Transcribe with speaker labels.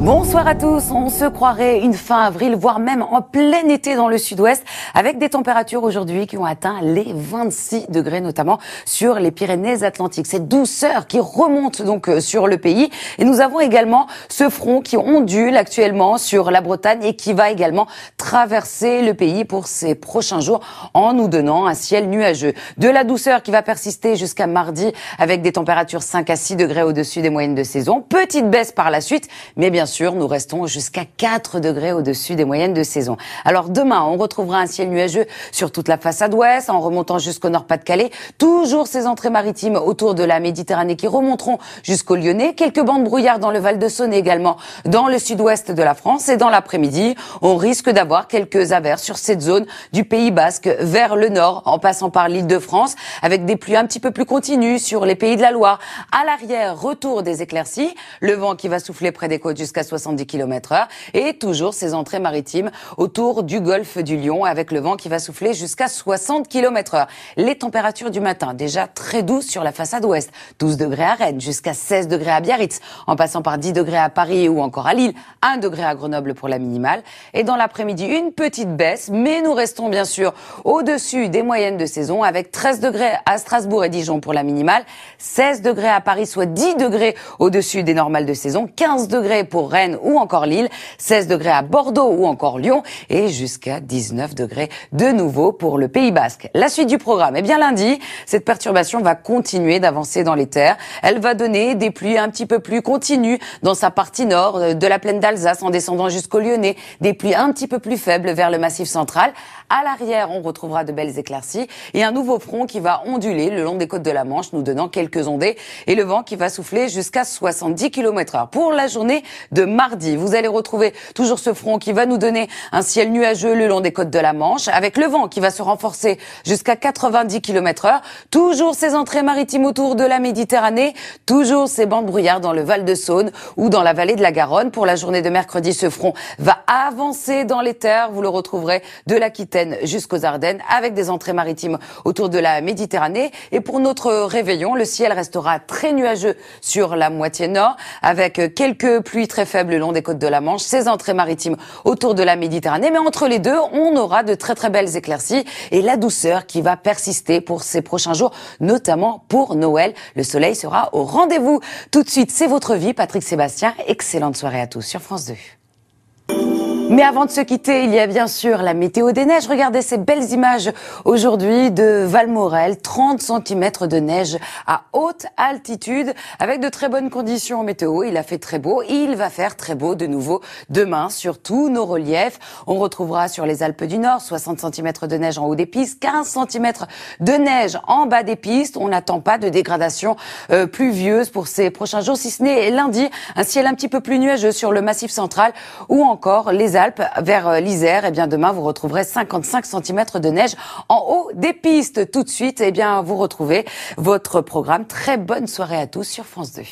Speaker 1: Bonsoir à tous. On se croirait une fin avril, voire même en plein été dans le sud-ouest, avec des températures aujourd'hui qui ont atteint les 26 degrés, notamment sur les Pyrénées-Atlantiques. Cette douceur qui remonte donc euh, sur le pays. Et nous avons également ce front qui ondule actuellement sur la Bretagne et qui va également traverser le pays pour ces prochains jours en nous donnant un ciel nuageux. De la douceur qui va persister jusqu'à mardi avec des températures 5 à 6 degrés au-dessus des moyennes de saison. Petite baisse par la suite, mais bien bien sûr, nous restons jusqu'à 4 degrés au-dessus des moyennes de saison. Alors demain, on retrouvera un ciel nuageux sur toute la façade ouest, en remontant jusqu'au nord-pas-de-Calais. Toujours ces entrées maritimes autour de la Méditerranée qui remonteront jusqu'au Lyonnais. Quelques bandes brouillard dans le Val-de-Saône également, dans le sud-ouest de la France. Et dans l'après-midi, on risque d'avoir quelques averses sur cette zone du Pays Basque vers le nord, en passant par l'île de France, avec des pluies un petit peu plus continues sur les pays de la Loire. À l'arrière, retour des éclaircies. Le vent qui va souffler près des côtes jusqu'à jusqu'à 70 km/h et toujours ces entrées maritimes autour du golfe du Lion avec le vent qui va souffler jusqu'à 60 km/h. Les températures du matin déjà très douces sur la façade ouest, 12 degrés à Rennes jusqu'à 16 degrés à Biarritz, en passant par 10 degrés à Paris ou encore à Lille, 1 degré à Grenoble pour la minimale et dans l'après-midi une petite baisse, mais nous restons bien sûr au-dessus des moyennes de saison avec 13 degrés à Strasbourg et Dijon pour la minimale, 16 degrés à Paris soit 10 degrés au-dessus des normales de saison, 15 degrés pour Rennes ou encore Lille, 16 degrés à Bordeaux ou encore Lyon et jusqu'à 19 degrés de nouveau pour le Pays Basque. La suite du programme, est eh bien lundi, cette perturbation va continuer d'avancer dans les terres. Elle va donner des pluies un petit peu plus continues dans sa partie nord euh, de la plaine d'Alsace en descendant jusqu'au Lyonnais, des pluies un petit peu plus faibles vers le massif central. À l'arrière, on retrouvera de belles éclaircies et un nouveau front qui va onduler le long des côtes de la Manche, nous donnant quelques ondées et le vent qui va souffler jusqu'à 70 km heure. Pour la journée de mardi. Vous allez retrouver toujours ce front qui va nous donner un ciel nuageux le long des côtes de la Manche, avec le vent qui va se renforcer jusqu'à 90 km heure. Toujours ces entrées maritimes autour de la Méditerranée, toujours ces bandes brouillard dans le Val de Saône ou dans la vallée de la Garonne. Pour la journée de mercredi, ce front va avancer dans les terres. Vous le retrouverez de l'Aquitaine jusqu'aux Ardennes avec des entrées maritimes autour de la Méditerranée. Et pour notre réveillon, le ciel restera très nuageux sur la moitié nord avec quelques pluies très faible le long des côtes de la Manche, ses entrées maritimes autour de la Méditerranée. Mais entre les deux, on aura de très très belles éclaircies et la douceur qui va persister pour ces prochains jours, notamment pour Noël. Le soleil sera au rendez-vous. Tout de suite, c'est votre vie. Patrick Sébastien, excellente soirée à tous sur France 2. Mais avant de se quitter, il y a bien sûr la météo des neiges. Regardez ces belles images aujourd'hui de Valmorel, 30 cm de neige à haute altitude, avec de très bonnes conditions en météo. Il a fait très beau, il va faire très beau de nouveau demain sur tous nos reliefs. On retrouvera sur les Alpes du Nord 60 cm de neige en haut des pistes, 15 cm de neige en bas des pistes. On n'attend pas de dégradation euh, pluvieuse pour ces prochains jours, si ce n'est lundi, un ciel un petit peu plus nuageux sur le massif central ou encore les Alpes vers euh, l'Isère, et eh bien demain vous retrouverez 55 cm de neige en haut des pistes. Tout de suite, et eh bien vous retrouvez votre programme. Très bonne soirée à tous sur France 2.